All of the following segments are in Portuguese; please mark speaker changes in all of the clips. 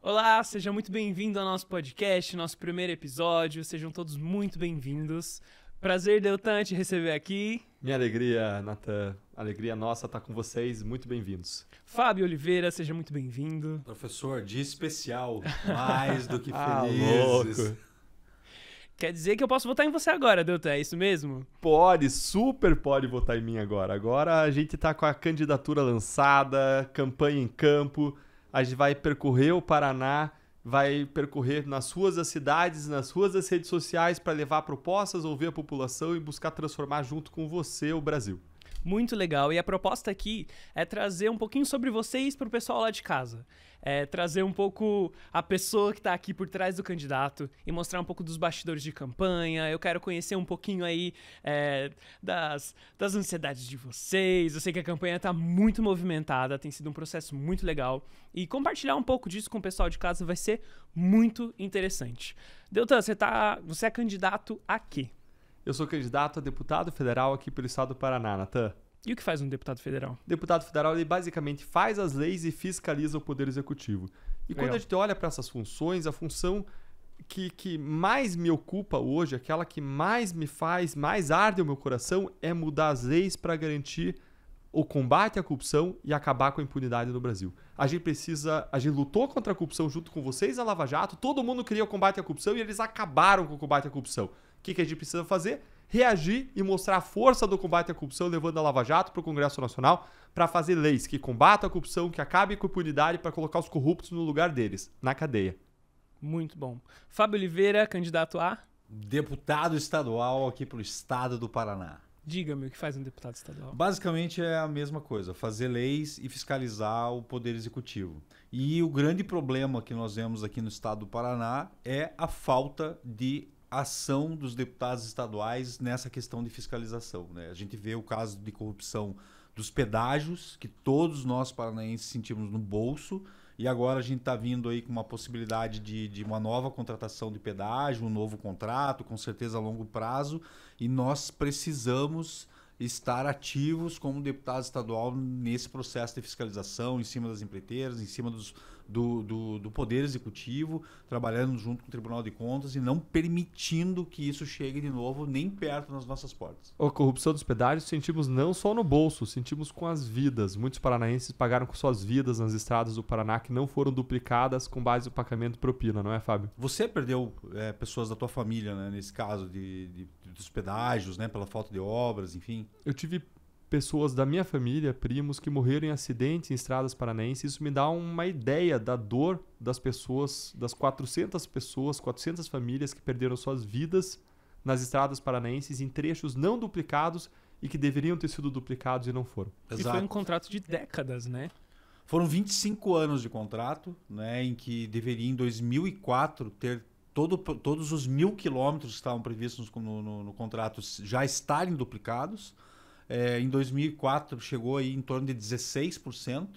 Speaker 1: Olá, seja muito bem-vindo ao nosso podcast, nosso primeiro episódio. Sejam todos muito bem-vindos. Prazer, Deltan, te receber aqui.
Speaker 2: Minha alegria, Natan. Alegria nossa estar tá com vocês. Muito bem-vindos.
Speaker 1: Fábio Oliveira, seja muito bem-vindo. Professor, dia especial. Mais do que ah, felizes. Ah, Quer dizer que eu posso votar em você agora, Doutor? é isso mesmo?
Speaker 2: Pode, super pode votar em mim agora. Agora a gente tá com a candidatura lançada, campanha em campo, a gente vai percorrer o Paraná, vai percorrer nas ruas das cidades, nas ruas das redes sociais para levar propostas, ouvir a população
Speaker 1: e buscar transformar junto com você o Brasil muito legal. E a proposta aqui é trazer um pouquinho sobre vocês para o pessoal lá de casa. É trazer um pouco a pessoa que está aqui por trás do candidato e mostrar um pouco dos bastidores de campanha. Eu quero conhecer um pouquinho aí é, das, das ansiedades de vocês. Eu sei que a campanha está muito movimentada, tem sido um processo muito legal. E compartilhar um pouco disso com o pessoal de casa vai ser muito interessante. Deltan, você, tá, você é candidato a quê? Eu sou candidato a deputado federal aqui pelo estado do Paraná, Natan. E o que faz um deputado federal? Deputado federal,
Speaker 2: ele basicamente faz as leis e fiscaliza o Poder Executivo. E Legal. quando a gente olha para essas funções, a função que, que mais me ocupa hoje, aquela que mais me faz, mais arde o meu coração, é mudar as leis para garantir o combate à corrupção e acabar com a impunidade no Brasil. A gente precisa. A gente lutou contra a corrupção junto com vocês, a Lava Jato, todo mundo queria o combate à corrupção e eles acabaram com o combate à corrupção que, que a gente precisa fazer? Reagir e mostrar a força do combate à corrupção, levando a Lava Jato para o Congresso Nacional para fazer leis que combatam a corrupção, que acabe com a impunidade para colocar os corruptos no lugar deles, na cadeia.
Speaker 1: Muito bom. Fábio Oliveira, candidato a? Deputado estadual aqui pelo
Speaker 3: estado do Paraná.
Speaker 1: Diga-me o que faz um deputado estadual.
Speaker 3: Basicamente é a mesma coisa, fazer leis e fiscalizar o poder executivo. E o grande problema que nós vemos aqui no estado do Paraná é a falta de ação dos deputados estaduais nessa questão de fiscalização. Né? A gente vê o caso de corrupção dos pedágios, que todos nós paranaenses sentimos no bolso, e agora a gente está vindo aí com uma possibilidade de, de uma nova contratação de pedágio, um novo contrato, com certeza a longo prazo, e nós precisamos estar ativos como deputado estadual nesse processo de fiscalização, em cima das empreiteiras, em cima dos, do, do, do, Poder Executivo, trabalhando junto com o Tribunal de Contas e não permitindo que isso chegue de novo nem perto nas nossas portas. A corrupção dos pedágios sentimos não só no bolso, sentimos com as vidas. Muitos
Speaker 2: paranaenses pagaram com suas vidas nas estradas do Paraná que não foram duplicadas com base no pagamento propina, não é,
Speaker 3: Fábio? Você perdeu é, pessoas da tua família, né, nesse caso de, de, dos pedágios, né, pela falta de obras, enfim.
Speaker 2: Eu tive pessoas da minha família, primos, que morreram em acidentes em estradas paranaenses. Isso me dá uma ideia da dor das pessoas, das 400 pessoas, 400 famílias que perderam suas vidas nas estradas paranaenses em trechos não duplicados e que deveriam ter sido duplicados e não foram. Exato. E foi um
Speaker 1: contrato de décadas, né?
Speaker 3: Foram 25 anos de contrato, né, em
Speaker 1: que deveria em
Speaker 3: 2004 ter todo, todos os mil quilômetros que estavam previstos no, no, no contrato já estarem duplicados. É, em 2004 chegou aí em torno de 16%.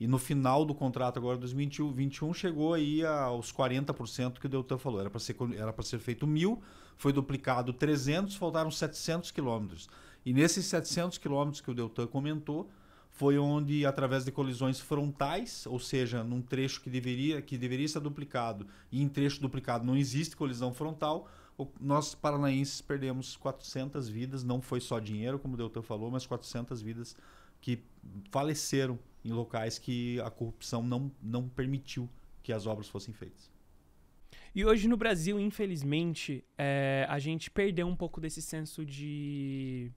Speaker 3: E no final do contrato agora, 2021, chegou aí aos 40% que o Deltan falou. Era para ser, era ser feito mil, foi duplicado 300, faltaram 700 quilômetros. E nesses 700 quilômetros que o Deltan comentou, foi onde, através de colisões frontais, ou seja, num trecho que deveria, que deveria ser duplicado e em trecho duplicado não existe colisão frontal, nós paranaenses perdemos 400 vidas, não foi só dinheiro, como o Deltan falou, mas 400 vidas que faleceram em locais que a corrupção não, não permitiu que as obras fossem feitas.
Speaker 1: E hoje no Brasil, infelizmente, é, a gente perdeu um pouco desse senso de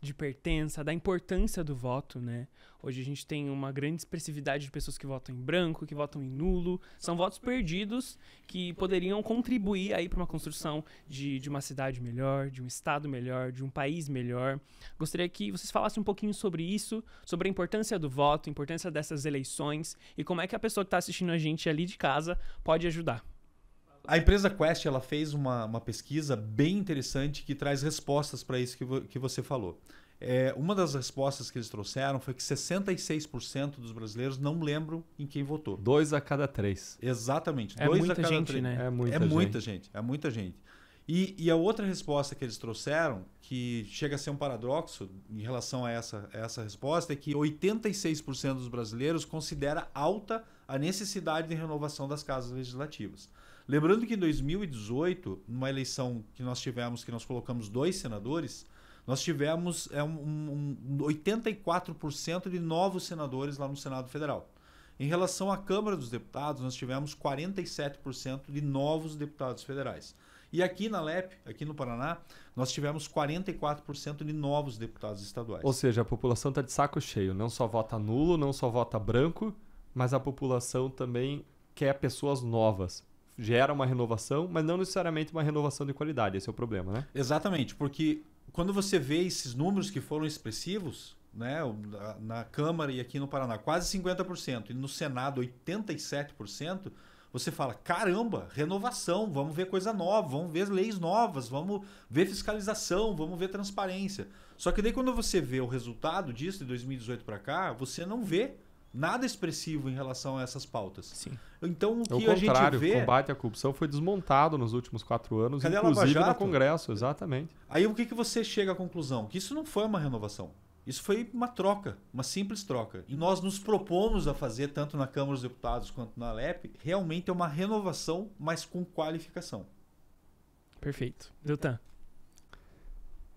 Speaker 1: de pertença, da importância do voto, né? Hoje a gente tem uma grande expressividade de pessoas que votam em branco, que votam em nulo. São votos perdidos que poderiam contribuir aí para uma construção de, de uma cidade melhor, de um estado melhor, de um país melhor. Gostaria que vocês falassem um pouquinho sobre isso, sobre a importância do voto, a importância dessas eleições e como é que a pessoa que está assistindo a gente ali de casa pode ajudar.
Speaker 3: A empresa Quest ela fez uma, uma pesquisa bem interessante que traz respostas para isso que, vo, que você falou. É, uma das respostas que eles trouxeram foi que 66% dos brasileiros não lembram em quem votou. Dois a cada três. Exatamente. É dois muita a cada gente, três. né? É muita, é gente. gente. É muita gente. E, e, a outra resposta que eles trouxeram, que chega a ser um paradoxo em relação a essa, a essa resposta, é que 86% dos brasileiros considera alta a necessidade de renovação das casas legislativas. Lembrando que em 2018, numa eleição que nós tivemos, que nós colocamos dois senadores, nós tivemos é, um, um 84% de novos senadores lá no Senado Federal. Em relação à Câmara dos Deputados, nós tivemos 47% de novos deputados federais. E aqui na LEP, aqui no Paraná, nós tivemos 44% de novos deputados estaduais. Ou
Speaker 2: seja, a população está de saco cheio. Não só vota nulo, não só vota branco, mas a população também quer pessoas novas gera uma renovação, mas não necessariamente uma renovação de qualidade. Esse é o problema, né?
Speaker 3: Exatamente, porque quando você vê esses números que foram expressivos, né, na Câmara e aqui no Paraná, quase 50%, e no Senado 87%, você fala: caramba, renovação, vamos ver coisa nova, vamos ver leis novas, vamos ver fiscalização, vamos ver transparência. Só que daí quando você vê o resultado disso de 2018 para cá, você não vê nada expressivo em relação a essas pautas. Sim. Então, o que o a gente vê... o combate
Speaker 2: à corrupção foi desmontado nos últimos quatro anos, Cadê inclusive no Congresso,
Speaker 3: exatamente. Aí o que, que você chega à conclusão? Que isso não foi uma renovação. Isso foi uma troca, uma simples troca. E nós nos propomos a fazer, tanto na Câmara dos Deputados quanto na Alep, realmente é uma renovação, mas com qualificação. Perfeito.
Speaker 1: Doutor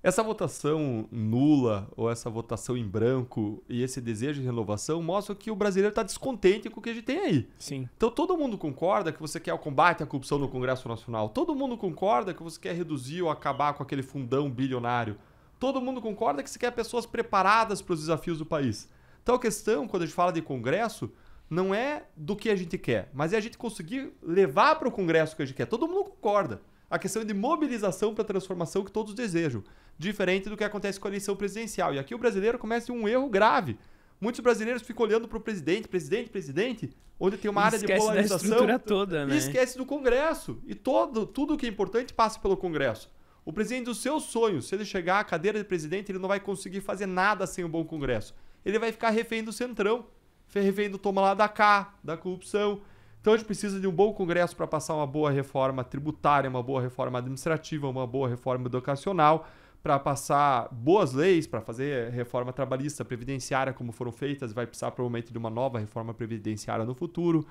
Speaker 2: essa votação nula ou essa votação em branco e esse desejo de renovação mostram que o brasileiro está descontente com o que a gente tem aí. Sim. Então todo mundo concorda que você quer o combate à corrupção no Congresso Nacional. Todo mundo concorda que você quer reduzir ou acabar com aquele fundão bilionário. Todo mundo concorda que você quer pessoas preparadas para os desafios do país. Então a questão, quando a gente fala de Congresso, não é do que a gente quer, mas é a gente conseguir levar para o Congresso o que a gente quer. Todo mundo concorda a questão de mobilização para a transformação que todos desejam, diferente do que acontece com a eleição presidencial. E aqui o brasileiro começa um erro grave. Muitos brasileiros ficam olhando para o presidente, presidente, presidente, onde tem uma e área de polarização. Da toda, né? E esquece do Congresso. E todo, tudo que é importante passa pelo Congresso. O presidente dos seus sonhos, se ele chegar à cadeira de presidente, ele não vai conseguir fazer nada sem um bom Congresso. Ele vai ficar refém do centrão, refém do toma lá da cá, da corrupção, então a gente precisa de um bom Congresso para passar uma boa reforma tributária, uma boa reforma administrativa, uma boa reforma educacional, para passar boas leis, para fazer reforma trabalhista, previdenciária, como foram feitas, vai precisar provavelmente de uma nova reforma previdenciária no futuro.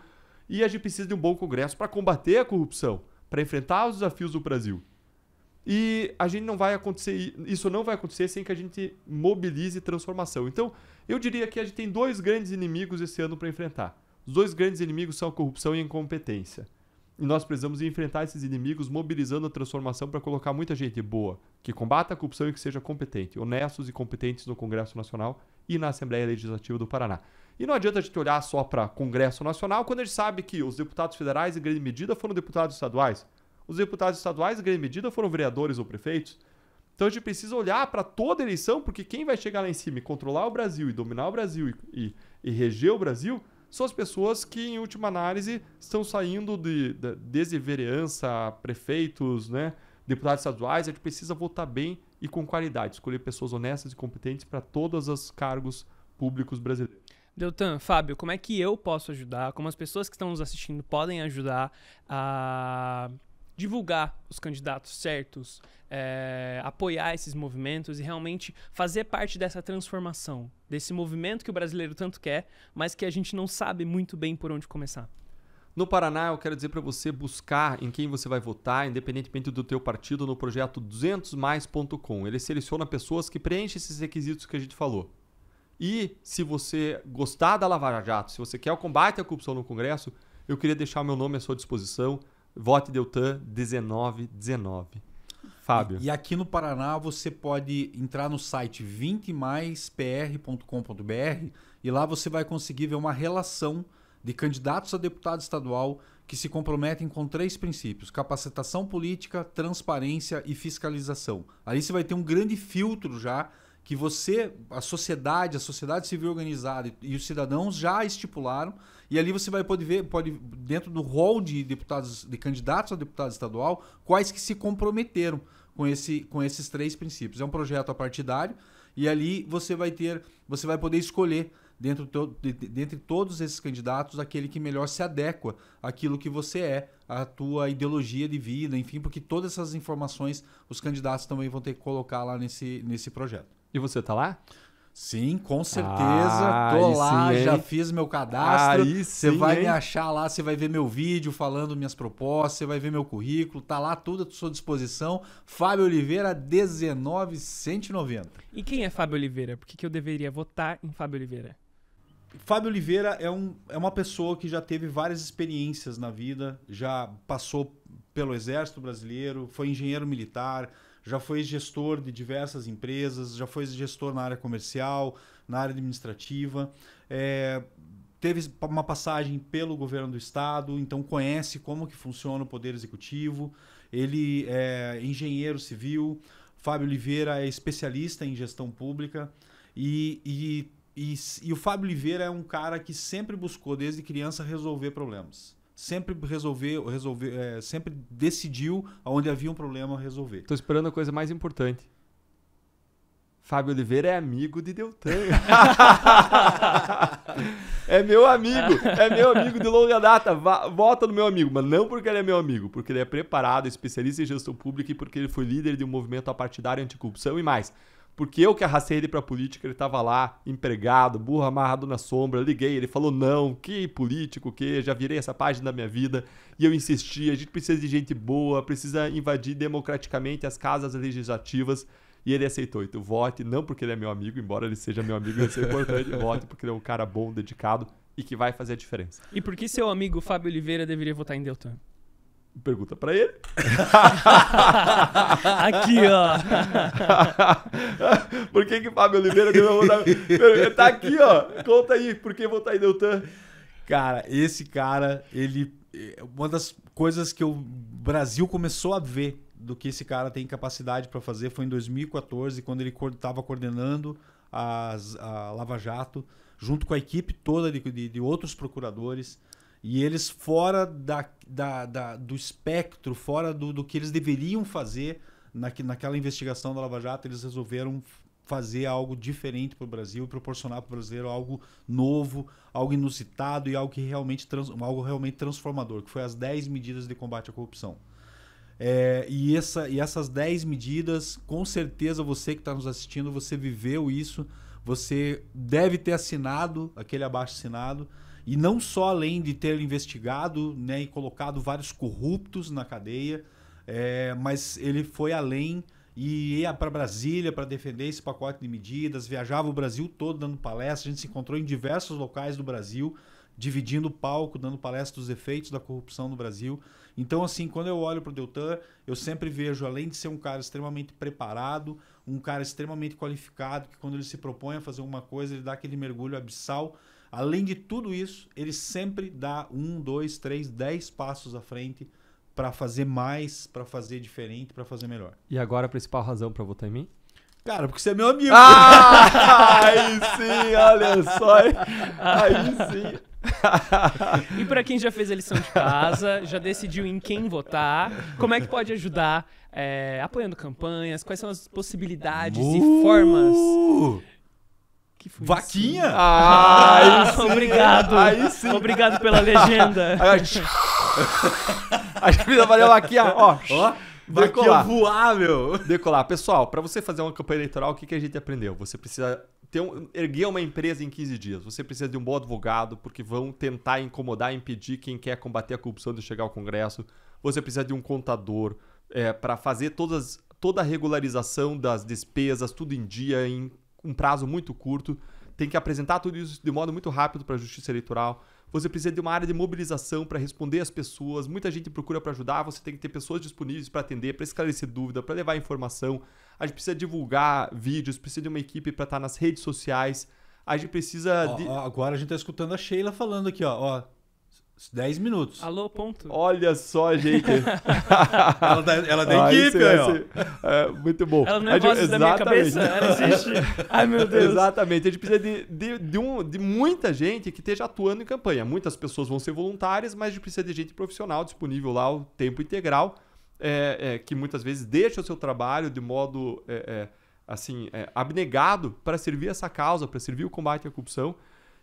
Speaker 2: E a gente precisa de um bom Congresso para combater a corrupção, para enfrentar os desafios do Brasil. E a gente não vai acontecer, isso não vai acontecer sem que a gente mobilize transformação. Então, eu diria que a gente tem dois grandes inimigos esse ano para enfrentar. Os dois grandes inimigos são a corrupção e a incompetência. E nós precisamos enfrentar esses inimigos mobilizando a transformação para colocar muita gente boa, que combata a corrupção e que seja competente, honestos e competentes no Congresso Nacional e na Assembleia Legislativa do Paraná. E não adianta a gente olhar só para Congresso Nacional quando a gente sabe que os deputados federais, em grande medida, foram deputados estaduais. Os deputados estaduais, em grande medida, foram vereadores ou prefeitos. Então a gente precisa olhar para toda eleição, porque quem vai chegar lá em cima e controlar o Brasil e dominar o Brasil e, e, e reger o Brasil são as pessoas que, em última análise, estão saindo de, de prefeitos, né? deputados estaduais. A gente precisa votar bem e com
Speaker 1: qualidade, escolher pessoas honestas e competentes para todos os cargos públicos brasileiros. Deltan, Fábio, como é que eu posso ajudar? Como as pessoas que estão nos assistindo podem ajudar a divulgar os candidatos certos, é, apoiar esses movimentos e realmente fazer parte dessa transformação, desse movimento que o brasileiro tanto quer, mas que a gente não sabe muito bem por onde começar.
Speaker 2: No Paraná, eu quero dizer para você buscar em quem você vai votar, independentemente do teu partido, no projeto 200mais.com. Ele seleciona pessoas que preenchem esses requisitos que a gente falou. E se você gostar da Lava Jato, se você quer o combate à corrupção no Congresso, eu queria deixar o meu nome à sua disposição. Vote Deltan 1919. Fábio. E, e
Speaker 3: aqui no Paraná você pode entrar no site 20maispr.com.br e lá você vai conseguir ver uma relação de candidatos a deputado estadual que se comprometem com três princípios: capacitação política, transparência e fiscalização. Ali você vai ter um grande filtro já que você, a sociedade, a sociedade civil organizada e os cidadãos já estipularam, e ali você vai poder ver, pode, dentro do rol de deputados, de candidatos a deputado estadual, quais que se comprometeram com, esse, com esses três princípios. É um projeto apartidário, e ali você vai ter, você vai poder escolher dentro to, de, dentre todos esses candidatos aquele que melhor se adequa àquilo que você é, à tua ideologia de vida, enfim, porque todas essas informações os candidatos também vão ter que colocar lá nesse, nesse projeto. E você tá lá? Sim, com certeza. Ah, Tô lá, sim, já fiz meu cadastro. Aí você vai hein? me achar lá, você vai ver meu vídeo falando minhas propostas, você vai ver meu currículo, tá lá tudo à sua disposição. Fábio Oliveira 19190.
Speaker 1: E quem é Fábio Oliveira? Por que, que eu deveria votar em Fábio Oliveira?
Speaker 3: Fábio Oliveira é, um, é uma pessoa que já teve várias experiências na vida, já passou pelo Exército Brasileiro, foi engenheiro militar, já foi gestor de diversas empresas, já foi gestor na área comercial, na área administrativa. É, teve uma passagem pelo governo do estado, então conhece como que funciona o poder executivo. Ele é engenheiro civil. Fábio Oliveira é especialista em gestão pública e, e, e, e o Fábio Oliveira é um cara que sempre buscou desde criança resolver problemas sempre resolveu, resolver é, sempre decidiu onde havia um problema resolver. Estou esperando a coisa mais importante.
Speaker 2: Fábio Oliveira é amigo de Deltan. é meu amigo, é meu amigo de longa data. volta vota no meu amigo, mas não porque ele é meu amigo, porque ele é preparado, especialista em gestão pública e porque ele foi líder de um movimento apartidário anticorrupção e mais porque eu que arrastei ele pra política, ele tava lá, empregado, burro amarrado na sombra, liguei, ele falou não, que político, que já virei essa página da minha vida, e eu insisti, a gente precisa de gente boa, precisa invadir democraticamente as casas legislativas, e ele aceitou. Então vote não porque ele é meu amigo, embora ele seja meu amigo, isso é importante, vote porque ele é um cara bom, dedicado e que vai fazer a diferença.
Speaker 1: E por que seu amigo Fábio Oliveira deveria votar em Deltan?
Speaker 2: Pergunta para ele.
Speaker 1: Aqui, ó.
Speaker 2: por
Speaker 3: que que Fábio Oliveira ganhou Ele Tá aqui, ó. Conta aí, por que votar em Deltan? Cara, esse cara, ele... É, uma das coisas que o Brasil começou a ver do que esse cara tem capacidade para fazer foi em 2014, quando ele estava coordenando as, a Lava Jato, junto com a equipe toda de, de, de outros procuradores. E eles fora da, da, da do espectro, fora do, do, que eles deveriam fazer na, naquela investigação da Lava Jato, eles resolveram fazer algo diferente para o Brasil e proporcionar para o brasileiro algo novo, algo inusitado e algo, que realmente trans, algo realmente transformador, que foi as 10 medidas de combate à corrupção. É, e, essa, e essas 10 medidas, com certeza você que está nos assistindo, você viveu isso, você deve ter assinado aquele abaixo assinado e não só além de ter investigado né, e colocado vários corruptos na cadeia, é, mas ele foi além e ia para Brasília para defender esse pacote de medidas, viajava o Brasil todo dando palestra, a gente se encontrou em diversos locais do Brasil, dividindo o palco, dando palestra dos efeitos da corrupção no Brasil. Então, assim, quando eu olho para o Deltan, eu sempre vejo, além de ser um cara extremamente preparado, um cara extremamente qualificado, que quando ele se propõe a fazer uma coisa, ele dá aquele mergulho abissal Além de tudo isso, ele sempre dá um, dois, três, dez passos à frente para fazer mais, para fazer diferente, para fazer melhor. E agora a
Speaker 2: principal razão para votar em mim?
Speaker 1: Cara, porque você é meu amigo. Ah! aí sim, olha só. Aí sim. e para quem já fez a lição de casa, já decidiu em quem votar, como é que pode ajudar é, apoiando campanhas? Quais são as possibilidades uh! e formas? Uh! Que foi Vaquinha? Isso? Ah, ah obrigado. Aí sim. Obrigado pela legenda.
Speaker 3: Aí a gente. a gente
Speaker 2: valeu vaquinha, ó. ó. Decolar. voar, meu. Decolar. Pessoal, para você fazer uma campanha eleitoral, o que, que a gente aprendeu? Você precisa ter um, erguer uma empresa em 15 dias. Você precisa de um bom advogado, porque vão tentar incomodar, impedir quem quer combater a corrupção de chegar ao Congresso. Você precisa de um contador é, para fazer todas, toda a regularização das despesas, tudo em dia, em um prazo muito curto, tem que apresentar tudo isso de modo muito rápido para a Justiça Eleitoral. Você precisa de uma área de mobilização para responder às pessoas. Muita gente procura para ajudar, você tem que ter pessoas disponíveis para atender, para esclarecer dúvida, para levar informação. A gente precisa divulgar vídeos, precisa de uma equipe para estar tá nas redes sociais. A gente precisa. Ó, de... ó, agora a gente está
Speaker 3: escutando a Sheila falando aqui, ó. ó 10 minutos. Alô, ponto. Olha só, gente. ela tá- é da, ela da ah, equipe, é, Muito bom. Ela não é gente, exatamente. da minha
Speaker 2: cabeça, ela existe. Ai, meu Deus. Exatamente. A gente precisa de, de, de, um, de muita gente que esteja atuando em campanha. Muitas pessoas vão ser voluntárias, mas a gente precisa de gente profissional disponível lá o tempo integral, é, é, que muitas vezes deixa o seu trabalho de modo é, é, assim abnegado para servir essa causa, para servir o combate à corrupção.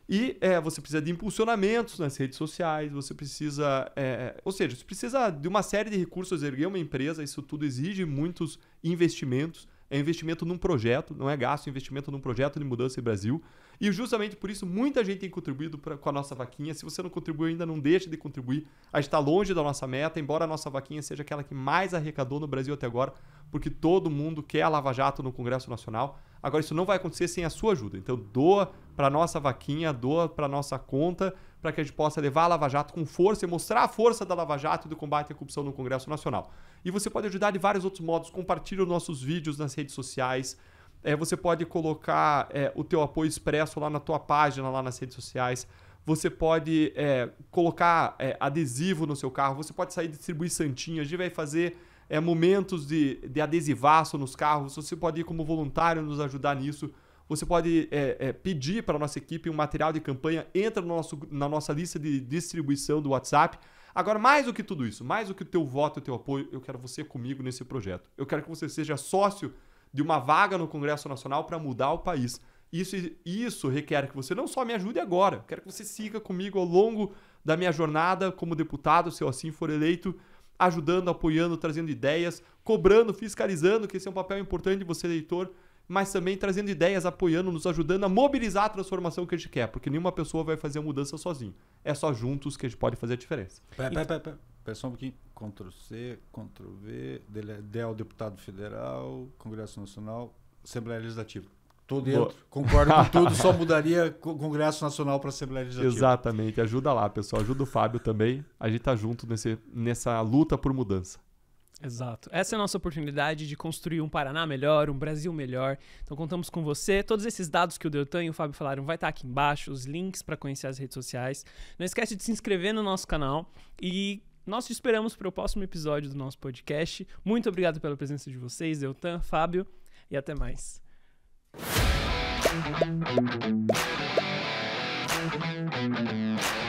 Speaker 2: E é, você precisa de impulsionamentos nas redes sociais, você precisa. É, ou seja, você precisa de uma série de recursos, erguer uma empresa, isso tudo exige muitos investimentos. É investimento num projeto, não é gasto, é investimento num projeto de mudança em Brasil. E justamente por isso muita gente tem contribuído pra, com a nossa vaquinha. Se você não contribuiu ainda, não deixe de contribuir. A gente está longe da nossa meta, embora a nossa vaquinha seja aquela que mais arrecadou no Brasil até agora, porque todo mundo quer a Lava Jato no Congresso Nacional. Agora, isso não vai acontecer sem a sua ajuda. Então, doa para nossa vaquinha, doa para nossa conta, para que a gente possa levar a Lava Jato com força e mostrar a força da Lava Jato e do combate à corrupção no Congresso Nacional. E você pode ajudar de vários outros modos. Compartilhe os nossos vídeos nas redes sociais. É, você pode colocar é, o teu apoio expresso lá na tua página, lá nas redes sociais você pode é, colocar é, adesivo no seu carro, você pode sair distribuir santinhas, a gente vai fazer é, momentos de, de adesivaço nos carros, você pode ir como voluntário nos ajudar nisso. Você pode é, é, pedir para a nossa equipe um material de campanha, entra no nosso, na nossa lista de distribuição do WhatsApp. Agora, mais do que tudo isso, mais do que o teu voto e o teu apoio, eu quero você comigo nesse projeto. Eu quero que você seja sócio de uma vaga no Congresso Nacional para mudar o país. Isso, isso requer que você não só me ajude agora, quero que você siga comigo ao longo da minha jornada como deputado, se eu assim for eleito, ajudando, apoiando, trazendo ideias, cobrando, fiscalizando, que esse é um papel importante de você, leitor, mas também trazendo ideias, apoiando, nos ajudando a mobilizar a transformação que a gente quer, porque nenhuma pessoa vai fazer a mudança sozinho. É só juntos que a gente pode fazer a diferença. Pera, pera, pera,
Speaker 3: pera. só um pouquinho. Ctrl C, Ctrl V, DEL é deputado federal, Congresso Nacional, Assembleia Legislativa. Estou dentro, Boa. concordo com tudo, só mudaria Congresso Nacional para a Assembleia
Speaker 1: Legislativa.
Speaker 2: Exatamente, ajuda lá, pessoal, ajuda o Fábio também. A gente está junto nesse, nessa luta por mudança.
Speaker 1: Exato. Essa é a nossa oportunidade de construir um Paraná melhor, um Brasil melhor. Então contamos com você. Todos esses dados que o Deltan e o Fábio falaram vai estar tá aqui embaixo, os links para conhecer as redes sociais. Não esquece de se inscrever no nosso canal e nós te esperamos para o próximo episódio do nosso podcast. Muito obrigado pela presença de vocês, Deltan, Fábio, e até mais. Thank you.